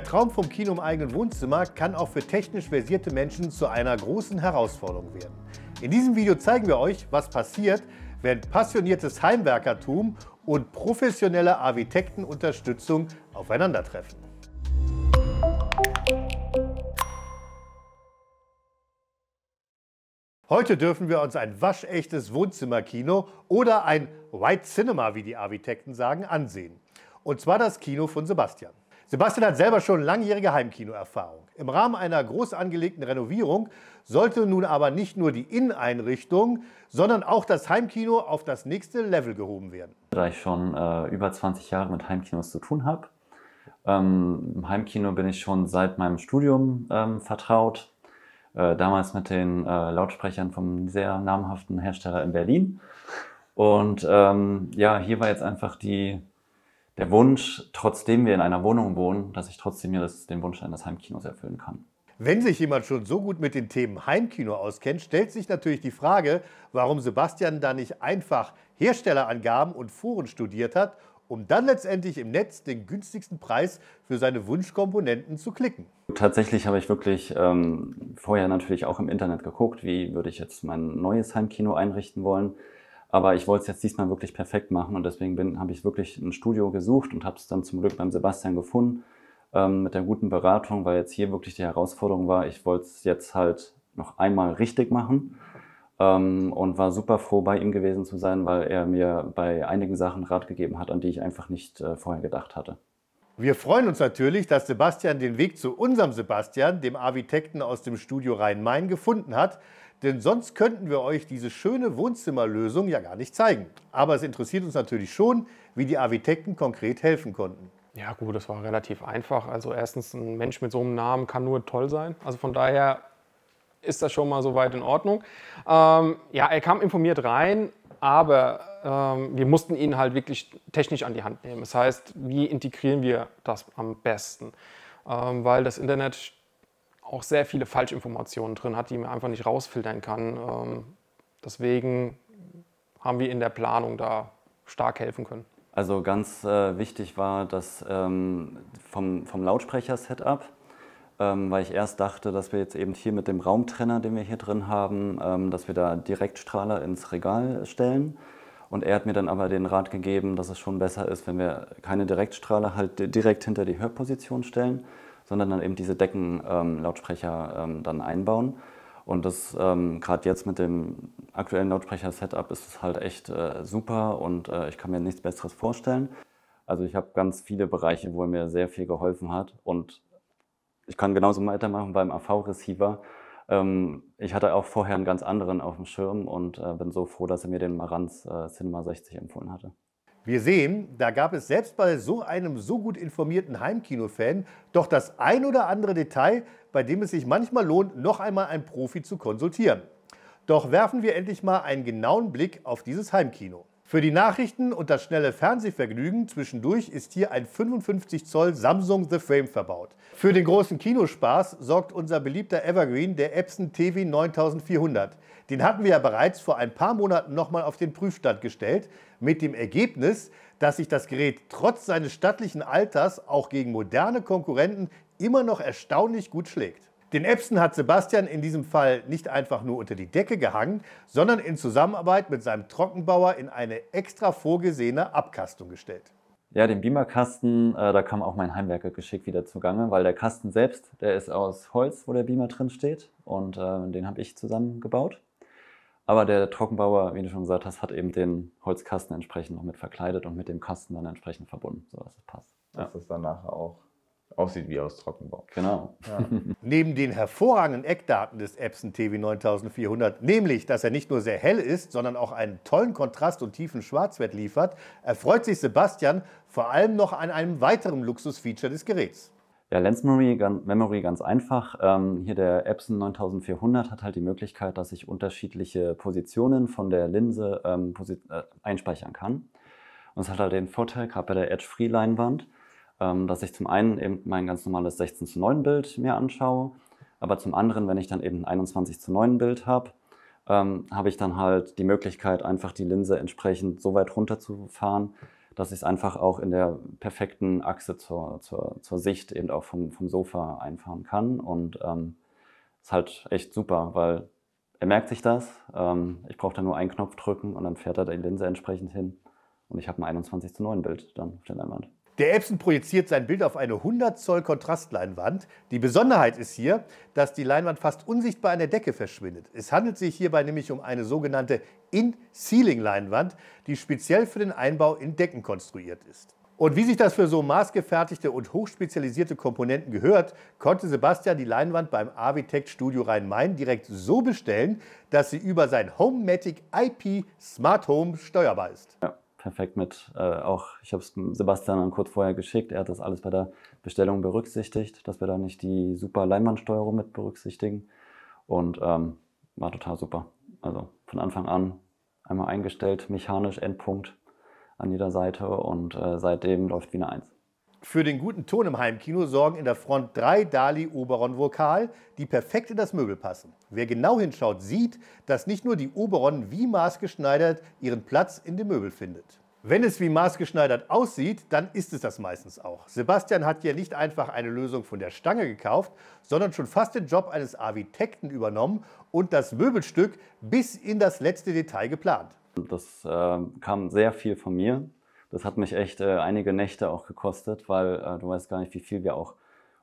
Der Traum vom Kino im eigenen Wohnzimmer kann auch für technisch versierte Menschen zu einer großen Herausforderung werden. In diesem Video zeigen wir euch, was passiert, wenn passioniertes Heimwerkertum und professionelle Architektenunterstützung aufeinandertreffen. Heute dürfen wir uns ein waschechtes Wohnzimmerkino oder ein White Cinema, wie die Architekten sagen, ansehen. Und zwar das Kino von Sebastian. Sebastian hat selber schon langjährige Heimkinoerfahrung. Im Rahmen einer groß angelegten Renovierung sollte nun aber nicht nur die Inneneinrichtung, sondern auch das Heimkino auf das nächste Level gehoben werden. Da ich schon äh, über 20 Jahre mit Heimkinos zu tun habe, ähm, im Heimkino bin ich schon seit meinem Studium ähm, vertraut. Äh, damals mit den äh, Lautsprechern vom sehr namhaften Hersteller in Berlin. Und ähm, ja, hier war jetzt einfach die der Wunsch, trotzdem wir in einer Wohnung wohnen, dass ich trotzdem mir das, den Wunsch eines Heimkinos erfüllen kann. Wenn sich jemand schon so gut mit den Themen Heimkino auskennt, stellt sich natürlich die Frage, warum Sebastian da nicht einfach Herstellerangaben und Foren studiert hat, um dann letztendlich im Netz den günstigsten Preis für seine Wunschkomponenten zu klicken. Tatsächlich habe ich wirklich ähm, vorher natürlich auch im Internet geguckt, wie würde ich jetzt mein neues Heimkino einrichten wollen. Aber ich wollte es jetzt diesmal wirklich perfekt machen und deswegen habe ich wirklich ein Studio gesucht und habe es dann zum Glück beim Sebastian gefunden ähm, mit der guten Beratung, weil jetzt hier wirklich die Herausforderung war, ich wollte es jetzt halt noch einmal richtig machen ähm, und war super froh, bei ihm gewesen zu sein, weil er mir bei einigen Sachen Rat gegeben hat, an die ich einfach nicht äh, vorher gedacht hatte. Wir freuen uns natürlich, dass Sebastian den Weg zu unserem Sebastian, dem Architekten aus dem Studio Rhein-Main, gefunden hat denn sonst könnten wir euch diese schöne Wohnzimmerlösung ja gar nicht zeigen. Aber es interessiert uns natürlich schon, wie die Architekten konkret helfen konnten. Ja gut, das war relativ einfach. Also erstens, ein Mensch mit so einem Namen kann nur toll sein. Also von daher ist das schon mal soweit in Ordnung. Ähm, ja, er kam informiert rein, aber ähm, wir mussten ihn halt wirklich technisch an die Hand nehmen. Das heißt, wie integrieren wir das am besten? Ähm, weil das Internet auch sehr viele Falschinformationen drin hat, die man einfach nicht rausfiltern kann. Ähm, deswegen haben wir in der Planung da stark helfen können. Also ganz äh, wichtig war das ähm, vom, vom Lautsprecher-Setup, ähm, weil ich erst dachte, dass wir jetzt eben hier mit dem Raumtrenner, den wir hier drin haben, ähm, dass wir da Direktstrahler ins Regal stellen. Und er hat mir dann aber den Rat gegeben, dass es schon besser ist, wenn wir keine Direktstrahler halt direkt hinter die Hörposition stellen, sondern dann eben diese Deckenlautsprecher ähm, ähm, dann einbauen. Und das ähm, gerade jetzt mit dem aktuellen Lautsprecher-Setup ist es halt echt äh, super und äh, ich kann mir nichts Besseres vorstellen. Also ich habe ganz viele Bereiche, wo er mir sehr viel geholfen hat und ich kann genauso weitermachen beim AV-Receiver. ich hatte auch vorher einen ganz anderen auf dem Schirm und äh, bin so froh, dass er mir den Marantz Cinema 60 empfohlen hatte. Wir sehen, da gab es selbst bei so einem so gut informierten Heimkino-Fan doch das ein oder andere Detail, bei dem es sich manchmal lohnt, noch einmal einen Profi zu konsultieren. Doch werfen wir endlich mal einen genauen Blick auf dieses Heimkino. Für die Nachrichten und das schnelle Fernsehvergnügen zwischendurch ist hier ein 55 Zoll Samsung The Frame verbaut. Für den großen Kinospaß sorgt unser beliebter Evergreen, der Epson TV 9400. Den hatten wir ja bereits vor ein paar Monaten nochmal auf den Prüfstand gestellt mit dem Ergebnis, dass sich das Gerät trotz seines stattlichen Alters auch gegen moderne Konkurrenten immer noch erstaunlich gut schlägt. Den Epson hat Sebastian in diesem Fall nicht einfach nur unter die Decke gehangen, sondern in Zusammenarbeit mit seinem Trockenbauer in eine extra vorgesehene Abkastung gestellt. Ja, den Beamerkasten, äh, da kam auch mein Heimwerkergeschick wieder zugange, weil der Kasten selbst, der ist aus Holz, wo der Beamer drin steht und äh, den habe ich zusammengebaut. Aber der Trockenbauer, wie du schon gesagt hast, hat eben den Holzkasten entsprechend noch mit verkleidet und mit dem Kasten dann entsprechend verbunden, sodass es passt. Ja. Dass es dann nachher auch aussieht wie aus Trockenbau. Genau. Ja. Neben den hervorragenden Eckdaten des Epson TV 9400, nämlich, dass er nicht nur sehr hell ist, sondern auch einen tollen Kontrast und tiefen Schwarzwert liefert, erfreut sich Sebastian vor allem noch an einem weiteren Luxusfeature des Geräts. Ja, Lens Memory, ganz einfach. Ähm, hier der Epson 9400 hat halt die Möglichkeit, dass ich unterschiedliche Positionen von der Linse ähm, äh, einspeichern kann. Und es hat halt den Vorteil, gerade bei der Edge-Free-Leinwand, ähm, dass ich zum einen eben mein ganz normales 16 zu 9 Bild mir anschaue, aber zum anderen, wenn ich dann eben ein 21 zu 9 Bild habe, habe ich dann halt die Möglichkeit, einfach die Linse entsprechend so weit runterzufahren, dass ich es einfach auch in der perfekten Achse zur, zur, zur Sicht eben auch vom, vom Sofa einfahren kann. Und ähm, ist halt echt super, weil er merkt sich das. Ähm, ich brauche da nur einen Knopf drücken und dann fährt er die Linse entsprechend hin. Und ich habe ein 21 zu 9 Bild dann auf der Leinwand. Der Epson projiziert sein Bild auf eine 100 Zoll Kontrastleinwand. Die Besonderheit ist hier, dass die Leinwand fast unsichtbar an der Decke verschwindet. Es handelt sich hierbei nämlich um eine sogenannte In-Ceiling-Leinwand, die speziell für den Einbau in Decken konstruiert ist. Und wie sich das für so maßgefertigte und hochspezialisierte Komponenten gehört, konnte Sebastian die Leinwand beim Avitech Studio Rhein-Main direkt so bestellen, dass sie über sein Homematic IP Smart Home steuerbar ist. Ja perfekt mit äh, auch, ich habe es Sebastian dann kurz vorher geschickt, er hat das alles bei der Bestellung berücksichtigt, dass wir da nicht die super Leinwandsteuerung mit berücksichtigen. Und ähm, war total super. Also von Anfang an einmal eingestellt, mechanisch Endpunkt an jeder Seite und äh, seitdem läuft wie eine Eins. Für den guten Ton im Heimkino sorgen in der Front drei Dali Oberon Vokal, die perfekt in das Möbel passen. Wer genau hinschaut, sieht, dass nicht nur die Oberon wie maßgeschneidert ihren Platz in dem Möbel findet. Wenn es wie maßgeschneidert aussieht, dann ist es das meistens auch. Sebastian hat ja nicht einfach eine Lösung von der Stange gekauft, sondern schon fast den Job eines Architekten übernommen und das Möbelstück bis in das letzte Detail geplant. Das äh, kam sehr viel von mir das hat mich echt äh, einige Nächte auch gekostet, weil äh, du weißt gar nicht, wie viel wir auch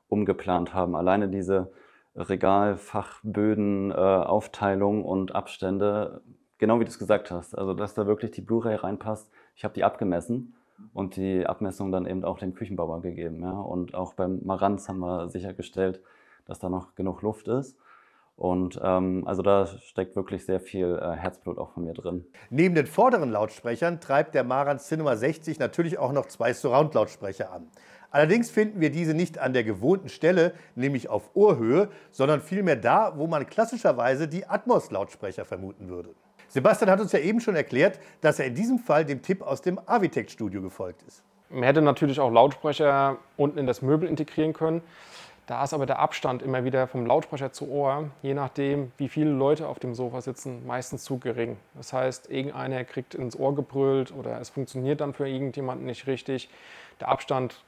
umgeplant haben. Alleine diese Regalfachböden, äh, und Abstände, genau wie du es gesagt hast. Also, dass da wirklich die Blu-ray reinpasst. Ich habe die abgemessen und die Abmessung dann eben auch dem Küchenbauer gegeben. Ja? Und auch beim Maranz haben wir sichergestellt, dass da noch genug Luft ist. Und ähm, also da steckt wirklich sehr viel äh, Herzblut auch von mir drin. Neben den vorderen Lautsprechern treibt der Maran Cinema 60 natürlich auch noch zwei Surround-Lautsprecher an. Allerdings finden wir diese nicht an der gewohnten Stelle, nämlich auf Ohrhöhe, sondern vielmehr da, wo man klassischerweise die Atmos-Lautsprecher vermuten würde. Sebastian hat uns ja eben schon erklärt, dass er in diesem Fall dem Tipp aus dem Avitech-Studio gefolgt ist. Man hätte natürlich auch Lautsprecher unten in das Möbel integrieren können. Da ist aber der Abstand immer wieder vom Lautsprecher zu Ohr, je nachdem, wie viele Leute auf dem Sofa sitzen, meistens zu gering. Das heißt, irgendeiner kriegt ins Ohr gebrüllt oder es funktioniert dann für irgendjemanden nicht richtig. Der Abstand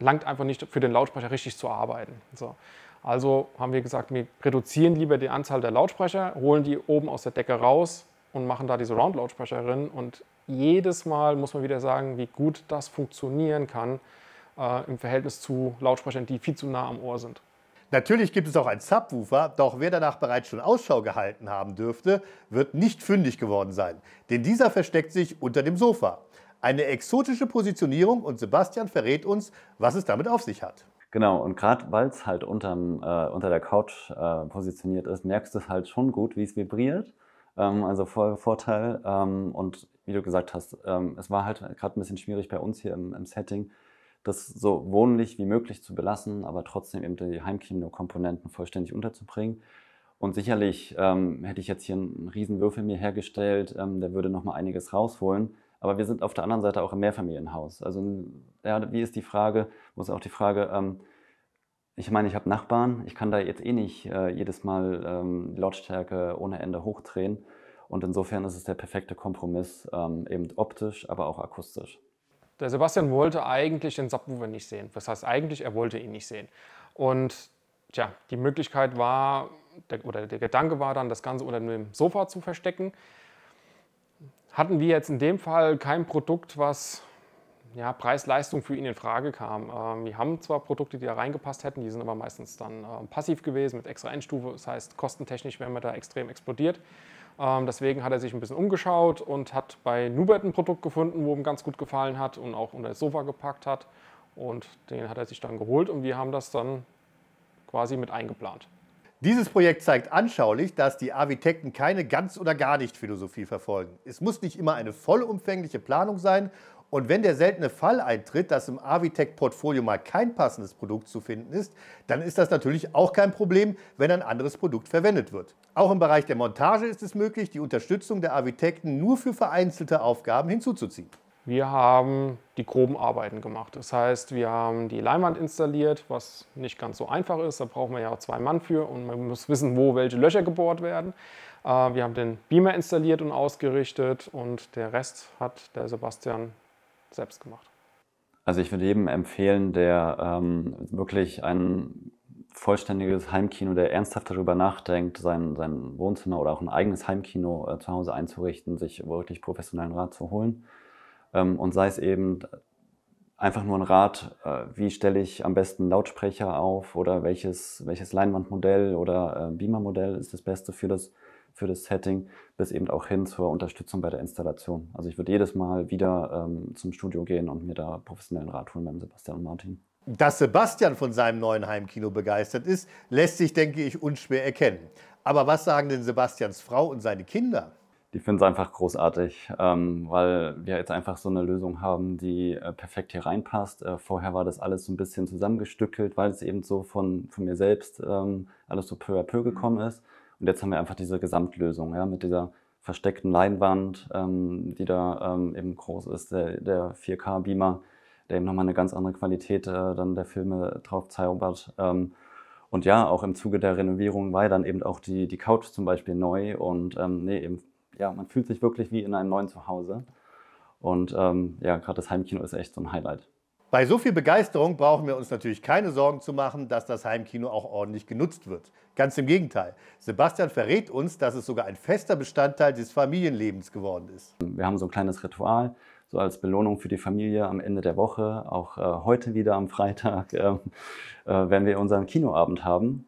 langt einfach nicht für den Lautsprecher richtig zu arbeiten. So. Also haben wir gesagt, wir reduzieren lieber die Anzahl der Lautsprecher, holen die oben aus der Decke raus und machen da diese round lautsprecher rein. Und jedes Mal muss man wieder sagen, wie gut das funktionieren kann, äh, im Verhältnis zu Lautsprechern, die viel zu nah am Ohr sind. Natürlich gibt es auch einen Subwoofer, doch wer danach bereits schon Ausschau gehalten haben dürfte, wird nicht fündig geworden sein, denn dieser versteckt sich unter dem Sofa. Eine exotische Positionierung und Sebastian verrät uns, was es damit auf sich hat. Genau, und gerade weil es halt unterm, äh, unter der Couch äh, positioniert ist, merkst du es halt schon gut, wie es vibriert. Ähm, also voll Vorteil. Ähm, und wie du gesagt hast, ähm, es war halt gerade ein bisschen schwierig bei uns hier im, im Setting, das so wohnlich wie möglich zu belassen, aber trotzdem eben die Heimkino-Komponenten vollständig unterzubringen. Und sicherlich ähm, hätte ich jetzt hier einen riesen Würfel mir hergestellt, ähm, der würde nochmal einiges rausholen. Aber wir sind auf der anderen Seite auch im Mehrfamilienhaus. Also ja, wie ist die Frage, muss auch die Frage, ähm, ich meine, ich habe Nachbarn, ich kann da jetzt eh nicht äh, jedes Mal ähm, Lautstärke ohne Ende hochdrehen. Und insofern ist es der perfekte Kompromiss, ähm, eben optisch, aber auch akustisch. Der Sebastian wollte eigentlich den Subwoofer nicht sehen. Das heißt eigentlich? Er wollte ihn nicht sehen. Und tja, die Möglichkeit war, der, oder der Gedanke war dann, das Ganze unter dem Sofa zu verstecken. Hatten wir jetzt in dem Fall kein Produkt, was ja, Preis-Leistung für ihn in Frage kam. Ähm, wir haben zwar Produkte, die da reingepasst hätten, die sind aber meistens dann äh, passiv gewesen mit extra Endstufe. Das heißt, kostentechnisch wären wir da extrem explodiert. Ähm, deswegen hat er sich ein bisschen umgeschaut und hat bei Nubert ein Produkt gefunden, wo ihm ganz gut gefallen hat und auch unter das Sofa gepackt hat. Und den hat er sich dann geholt und wir haben das dann quasi mit eingeplant. Dieses Projekt zeigt anschaulich, dass die Architekten keine ganz oder gar nicht Philosophie verfolgen. Es muss nicht immer eine vollumfängliche Planung sein, und wenn der seltene Fall eintritt, dass im Avitec-Portfolio mal kein passendes Produkt zu finden ist, dann ist das natürlich auch kein Problem, wenn ein anderes Produkt verwendet wird. Auch im Bereich der Montage ist es möglich, die Unterstützung der Avitekten nur für vereinzelte Aufgaben hinzuzuziehen. Wir haben die groben Arbeiten gemacht. Das heißt, wir haben die Leinwand installiert, was nicht ganz so einfach ist. Da brauchen wir ja auch zwei Mann für und man muss wissen, wo welche Löcher gebohrt werden. Äh, wir haben den Beamer installiert und ausgerichtet und der Rest hat der Sebastian selbst gemacht? Also ich würde jedem empfehlen, der ähm, wirklich ein vollständiges Heimkino, der ernsthaft darüber nachdenkt, sein, sein Wohnzimmer oder auch ein eigenes Heimkino äh, zu Hause einzurichten, sich wirklich professionellen Rat zu holen. Ähm, und sei es eben einfach nur ein Rat, äh, wie stelle ich am besten Lautsprecher auf oder welches, welches Leinwandmodell oder äh, Beamermodell ist das Beste für das für das Setting bis eben auch hin zur Unterstützung bei der Installation. Also ich würde jedes Mal wieder ähm, zum Studio gehen und mir da professionellen Rat holen beim Sebastian und Martin. Dass Sebastian von seinem neuen Heimkino begeistert ist, lässt sich, denke ich, unschwer erkennen. Aber was sagen denn Sebastians Frau und seine Kinder? Die finden es einfach großartig, ähm, weil wir jetzt einfach so eine Lösung haben, die äh, perfekt hier reinpasst. Äh, vorher war das alles so ein bisschen zusammengestückelt, weil es eben so von, von mir selbst ähm, alles so peu à peu gekommen ist. Und jetzt haben wir einfach diese Gesamtlösung ja, mit dieser versteckten Leinwand, ähm, die da ähm, eben groß ist, der, der 4K-Beamer, der eben nochmal eine ganz andere Qualität äh, dann der Filme drauf zaubert. Ähm, und ja, auch im Zuge der Renovierung war dann eben auch die, die Couch zum Beispiel neu und ähm, nee, eben, ja, man fühlt sich wirklich wie in einem neuen Zuhause. Und ähm, ja, gerade das Heimkino ist echt so ein Highlight. Bei so viel Begeisterung brauchen wir uns natürlich keine Sorgen zu machen, dass das Heimkino auch ordentlich genutzt wird. Ganz im Gegenteil. Sebastian verrät uns, dass es sogar ein fester Bestandteil des Familienlebens geworden ist. Wir haben so ein kleines Ritual, so als Belohnung für die Familie am Ende der Woche, auch äh, heute wieder am Freitag, ähm, äh, äh, wenn wir unseren Kinoabend haben,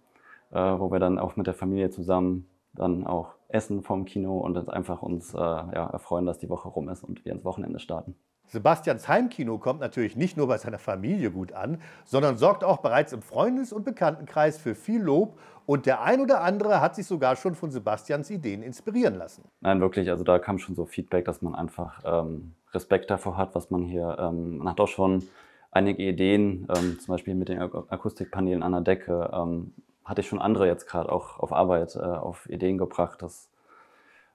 äh, wo wir dann auch mit der Familie zusammen dann auch essen vom Kino und uns einfach uns äh, ja, erfreuen, dass die Woche rum ist und wir ins Wochenende starten. Sebastians Heimkino kommt natürlich nicht nur bei seiner Familie gut an, sondern sorgt auch bereits im Freundes- und Bekanntenkreis für viel Lob und der ein oder andere hat sich sogar schon von Sebastians Ideen inspirieren lassen. Nein, wirklich, also da kam schon so Feedback, dass man einfach ähm, Respekt davor hat, was man hier, ähm, man hat auch schon einige Ideen, ähm, zum Beispiel mit den Akustikpanelen an der Decke, ähm, hatte ich schon andere jetzt gerade auch auf Arbeit äh, auf Ideen gebracht, dass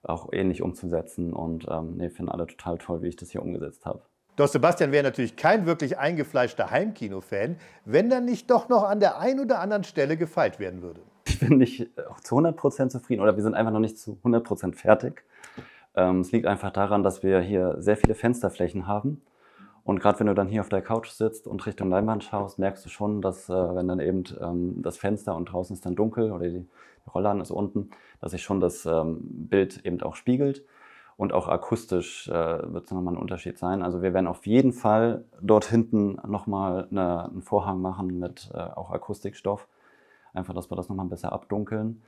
auch ähnlich umzusetzen. Und ähm, nee, finden alle total toll, wie ich das hier umgesetzt habe. Doch Sebastian wäre natürlich kein wirklich eingefleischter Heimkino-Fan, wenn dann nicht doch noch an der einen oder anderen Stelle gefeilt werden würde. Ich bin nicht äh, zu 100% zufrieden oder wir sind einfach noch nicht zu 100% fertig. Ähm, es liegt einfach daran, dass wir hier sehr viele Fensterflächen haben. Und gerade wenn du dann hier auf der Couch sitzt und Richtung Leinwand schaust, merkst du schon, dass äh, wenn dann eben ähm, das Fenster und draußen ist dann dunkel oder die, Rollladen ist unten, dass sich schon das ähm, Bild eben auch spiegelt. Und auch akustisch äh, wird es nochmal ein Unterschied sein. Also wir werden auf jeden Fall dort hinten nochmal eine, einen Vorhang machen mit äh, auch Akustikstoff. Einfach, dass wir das nochmal besser abdunkeln.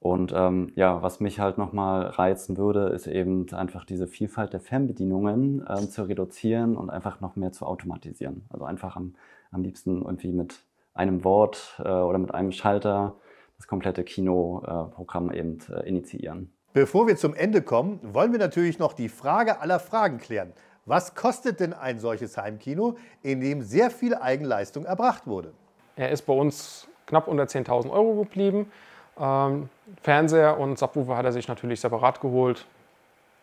Und ähm, ja, was mich halt nochmal reizen würde, ist eben einfach diese Vielfalt der Fernbedienungen ähm, zu reduzieren und einfach noch mehr zu automatisieren. Also einfach am, am liebsten irgendwie mit einem Wort äh, oder mit einem Schalter das komplette Kinoprogramm eben äh, initiieren. Bevor wir zum Ende kommen, wollen wir natürlich noch die Frage aller Fragen klären. Was kostet denn ein solches Heimkino, in dem sehr viel Eigenleistung erbracht wurde? Er ist bei uns knapp unter 10.000 Euro geblieben. Ähm, Fernseher und Subwoofer hat er sich natürlich separat geholt.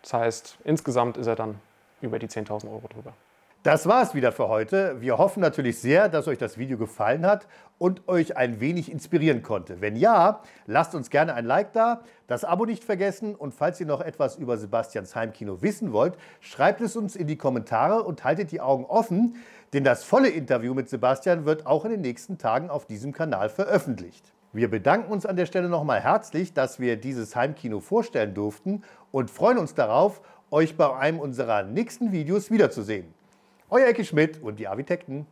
Das heißt, insgesamt ist er dann über die 10.000 Euro drüber. Das war es wieder für heute. Wir hoffen natürlich sehr, dass euch das Video gefallen hat und euch ein wenig inspirieren konnte. Wenn ja, lasst uns gerne ein Like da, das Abo nicht vergessen und falls ihr noch etwas über Sebastians Heimkino wissen wollt, schreibt es uns in die Kommentare und haltet die Augen offen, denn das volle Interview mit Sebastian wird auch in den nächsten Tagen auf diesem Kanal veröffentlicht. Wir bedanken uns an der Stelle nochmal herzlich, dass wir dieses Heimkino vorstellen durften und freuen uns darauf, euch bei einem unserer nächsten Videos wiederzusehen. Euer Ecke Schmidt und die Architekten.